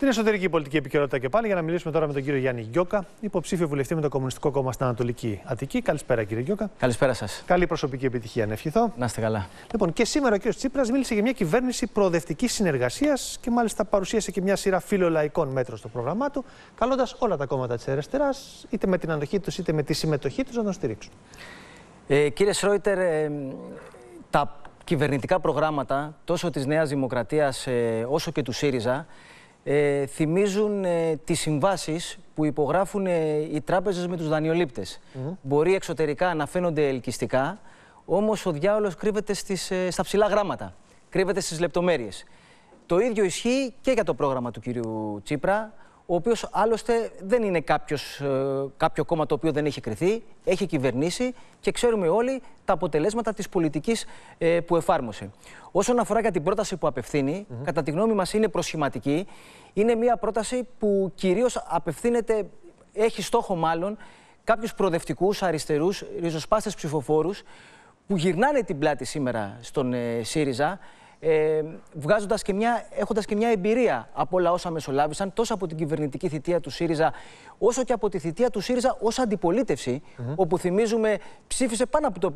Στην εσωτερική πολιτική επικαιρότητα και πάλι, για να μιλήσουμε τώρα με τον κύριο Γιάννη Γιώκα, υποψήφιο βουλευτή με το Κομμουνιστικό Κόμμα στην Ανατολική Αττική. Καλησπέρα, κύριε Γιώκα. Καλησπέρα σας. Καλή προσωπική επιτυχία, να ευχηθώ. Να είστε καλά. Λοιπόν, και σήμερα ο κύριος Τσίπρας μίλησε για μια κυβέρνηση προοδευτικής συνεργασίας και μάλιστα παρουσίασε και μια σειρά φιλολαϊκών μέτρων στο πρόγραμμά του, καλώντας όλα τα κόμματα της αριστεράς, είτε με την ανοχή τους είτε με τη συμμετοχή τους, να τον στηρίξουν. Ε, κύριε Σρόιτερ, ε, τα κυβερνητικά προγράμματα τόσο της Νέας Δημοκρατίας ε, όσο και του ΣΥΡΙΖΑ ε, θυμίζουν ε, τις συμβάσεις που υπογράφουν ε, οι τράπεζες με τους δανειολήπτες. Μπορεί εξωτερικά να φαίνονται ελκυστικά, όμως ο διάολος κρύβεται στις, ε, στα ψηλά γράμματα, κρύβεται στις λεπτομέρειες. Το ίδιο ισχύει και για το πρόγραμμα του κυρίου Τσίπρα, ο οποίος άλλωστε δεν είναι κάποιος, ε, κάποιο κόμμα το οποίο δεν έχει κρυθεί, έχει κυβερνήσει και ξέρουμε όλοι τα αποτελέσματα της πολιτικής ε, που εφάρμοσε. Όσον αφορά για την πρόταση που απευθύνει, κατά τη γνώμη μας είναι προσχηματική. Είναι μια πρόταση που κυρίως απευθύνεται, έχει στόχο μάλλον, κάποιους προοδευτικούς, αριστερούς, ριζοσπάστες ψηφοφόρους που γυρνάνε την πλάτη σήμερα στον ε, ΣΥΡΙΖΑ ε, βγάζοντας και μια, έχοντας και μια εμπειρία από όλα όσα μεσολάβησαν, τόσο από την κυβερνητική θητεία του ΣΥΡΙΖΑ, όσο και από τη θητεία του ΣΥΡΙΖΑ ως αντιπολίτευση, όπου θυμίζουμε ψήφισε πάνω από το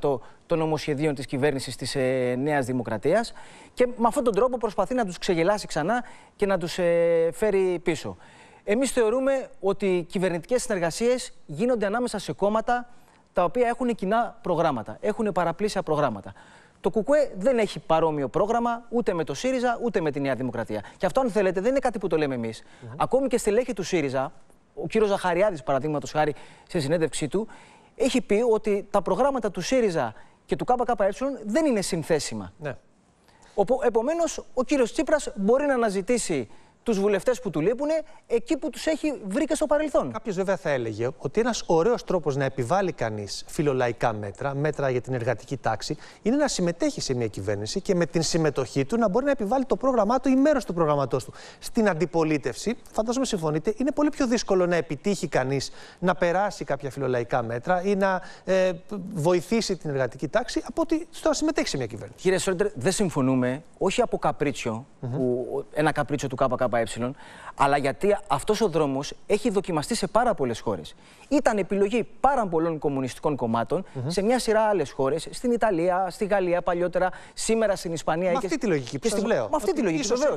50% των νομοσχεδίων της κυβέρνησης της ε, Νέας Δημοκρατίας και με αυτόν τον τρόπο προσπαθεί να τους ξεγελάσει ξανά και να τους ε, φέρει πίσω. Εμείς θεωρούμε ότι οι κυβερνητικές συνεργασίες γίνονται ανάμεσα σε κόμματα τα οποία έχουν κοινά προγράμματα, έχουν παραπλήσια προγράμματα. Το Κουκουέ δεν έχει παρόμοιο πρόγραμμα ούτε με το ΣΥΡΙΖΑ ούτε με τη Νέα Δημοκρατία. Και αυτό, αν θέλετε, δεν είναι κάτι που το λέμε εμείς. Ακόμη και στελέχη του ΣΥΡΙΖΑ, ο κύριος Ζαχαριάδης, παραδείγματος χάρη, σε συνέντευξή του, έχει πει ότι τα προγράμματα του ΣΥΡΙΖΑ και του ΚΚΕ δεν είναι συνθέσιμα. Ναι. Επομένως, ο κύριος Τσίπρας μπορεί να αναζητήσει τους βουλευτές που του λείπουν εκεί που τους έχει βρει και στο παρελθόν. Κάποιος βέβαια θα έλεγε ότι ένας ωραίος τρόπος να επιβάλλει κανείς φιλολαϊκά μέτρα, μέτρα για την εργατική τάξη, είναι να συμμετέχει σε μια κυβέρνηση και με την συμμετοχή του να μπορεί να επιβάλλει το πρόγραμμά του ή μέρος του προγραμματός του. Στην αντιπολίτευση, φαντάζομαι συμφωνείτε, είναι πολύ πιο δύσκολο να επιτύχει κανείς να περάσει κάποια φιλολαϊκά μέτρα ή να ε, βοηθήσει την εργατική τάξη από ότι στο να συμμετέχει σε μια κυβέρνηση. Κύριε Σόλτερ, δεν συμφωνούμε, όχι από καπρίτσιο, mm -hmm. που, ένα καπρίτσιο του ΚΚΚ αλλά γιατί αυτός ο δρόμος έχει δοκιμαστεί σε πάρα πολλές χώρες. Ήταν επιλογή πάρα πολλών κομμουνιστικών κομμάτων σε μια σειρά άλλες χώρες, στην Ιταλία, στη Γαλλία παλιότερα, σήμερα στην Ισπανία. Με αυτή τη λογική, πώ αυτή τη λογική, βεβαίω.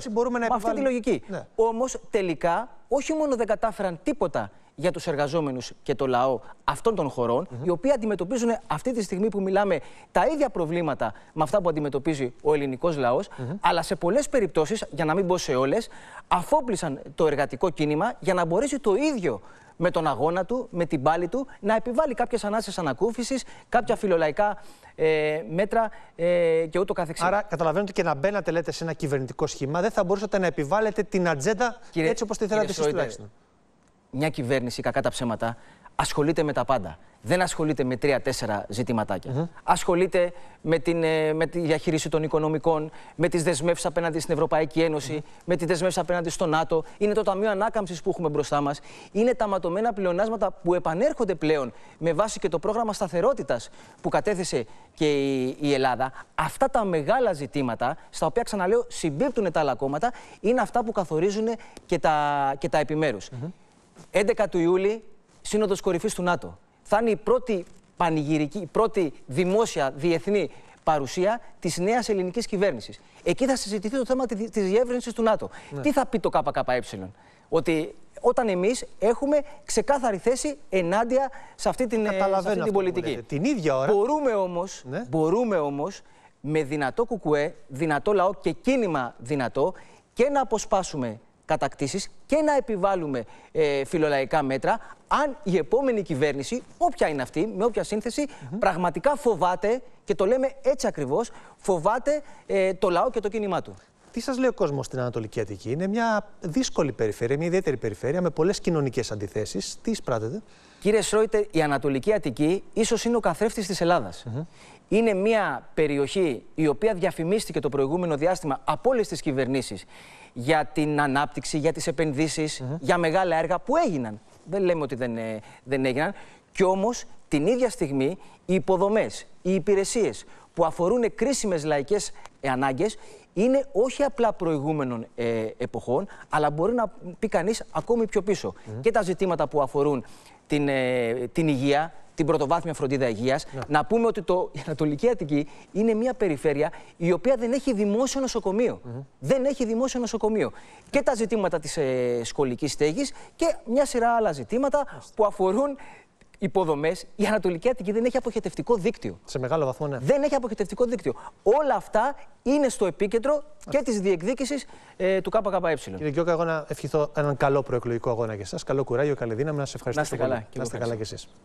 αυτή τη λογική. Ναι. Όμως τελικά, όχι μόνο δεν κατάφεραν τίποτα για τους εργαζόμενους και το λαό αυτών των χωρων οι οποίοι αντιμετωπίζουν αυτή τη στιγμή που μιλάμε τα ίδια προβλήματα με αυτά που αντιμετωπίζει ο ελληνικός λαός, αλλά σε πολλές περιπτώσεις, για να μην πω σε όλες, αφόπλησαν το εργατικό κίνημα για να μπορέσει το ίδιο με τον αγώνα του, με την πάλη του, να επιβάλλει κάποιες ανάσες ανακούφισης, κάποια φιλολαϊκά ε, μέτρα ε, και ούτω καθεξής. Άρα, καταλαβαίνω ότι και να μπαίνατε, λέτε, σε ένα κυβερνητικό σχήμα, δεν θα μπορούσατε να επιβάλλετε την ατζέντα έτσι όπως τη θέλατε εσεί τουλάχιστον μια κυβέρνηση, κακά τα ψέματα, ασχολείται με τα πάντα. Δεν ασχολείται με τρία-τέσσερα ζητηματάκια. mm Ασχολείται με, την, ε, με τη διαχείριση των οικονομικών, με τις δεσμεύσεις απέναντι στην Ευρωπαϊκή με τις δεσμεύσεις απέναντι στο ΝΑΤΟ. Είναι το Ταμείο Ανάκαμψης που έχουμε μπροστά μας. Είναι τα ματωμένα πλεονάσματα που επανέρχονται πλέον με βάση και το πρόγραμμα σταθερότητας που κατέθεσε και η, Ελλάδα. Αυτά τα μεγάλα ζητήματα, στα οποία ξαναλέω συμπίπτουν τα άλλα κόμματα, είναι αυτά που καθορίζουν και τα, τα επιμερου 11 του Ιούλη, Σύνοδος Κορυφής του ΝΑΤΟ. Θα είναι η πρώτη πανηγυρική, η πρώτη δημόσια διεθνή παρουσία της νέας ελληνικής κυβέρνησης. Εκεί θα συζητηθεί το θέμα της διεύρυνσης του ΝΑΤΟ. Ναι. Τι θα πει το ΚΚΕ, Ότι όταν εμείς έχουμε ξεκάθαρη θέση ενάντια σε αυτή την, ε, σε αυτή την πολιτική. Την ίδια ώρα. Μπορούμε όμως ναι. όμως, με δυνατό κουκουέ, δυνατό λαό και κίνημα δυνατό και να αποσπάσουμε κατακτήσεις και να επιβάλλουμε ε, φιλολαϊκά μέτρα, αν η επόμενη κυβέρνηση, όποια είναι αυτή, με όποια σύνθεση, πραγματικά φοβάται, και το λέμε έτσι ακριβώς, φοβάται ε, το λαό και το κίνημά του. Τι σας λέει ο κόσμος στην Ανατολική Αττική, Είναι μια δύσκολη περιφέρεια, μια ιδιαίτερη περιφέρεια με πολλές κοινωνικές αντιθέσεις. Τι εισπράτεται. Κύριε Σρόιτερ, η Ανατολική Αττική ίσως είναι ο καθρέφτης της Ελλάδας. Είναι μια περιοχή η οποία διαφημίστηκε το προηγούμενο διάστημα από όλες τις κυβερνήσεις για την ανάπτυξη, για τις επενδύσεις, για μεγάλα έργα που έγιναν. Δεν λέμε ότι δεν, ε, δεν έγιναν. Κι όμως την ίδια στιγμή οι υποδομές, οι υπηρεσίες, που αφορούν κρίσιμες λαϊκές ε, ανάγκες είναι όχι απλά προηγούμενων ε, εποχών, αλλά μπορεί να πει κανείς ακόμη πιο πίσω. Και τα ζητήματα που αφορούν την, ε, την υγεία, την πρωτοβάθμια φροντίδα υγείας. Ναι. Να πούμε ότι το, η Ανατολική Αττική είναι μια περιφέρεια η οποία δεν έχει δημόσιο νοσοκομείο. Δεν έχει δημόσιο νοσοκομείο. Και τα ζητήματα της ε, σχολικής στέγης και μια σειρά άλλα ζητήματα που αφορούν υποδομές, η Ανατολική Αττική δεν έχει αποχετευτικό δίκτυο. Σε μεγάλο βαθμό, ναι. Δεν έχει αποχετευτικό δίκτυο. Όλα αυτά είναι στο επίκεντρο και της διεκδίκησης ε, του ΚΚΕ. Κύριε Κιώκα, εγώ να ευχηθώ έναν καλό προεκλογικό αγώνα για εσά. Καλό κουράγιο, καλή δύναμη. Να σας ευχαριστήσω. Να είστε καλά, κι και εσεί.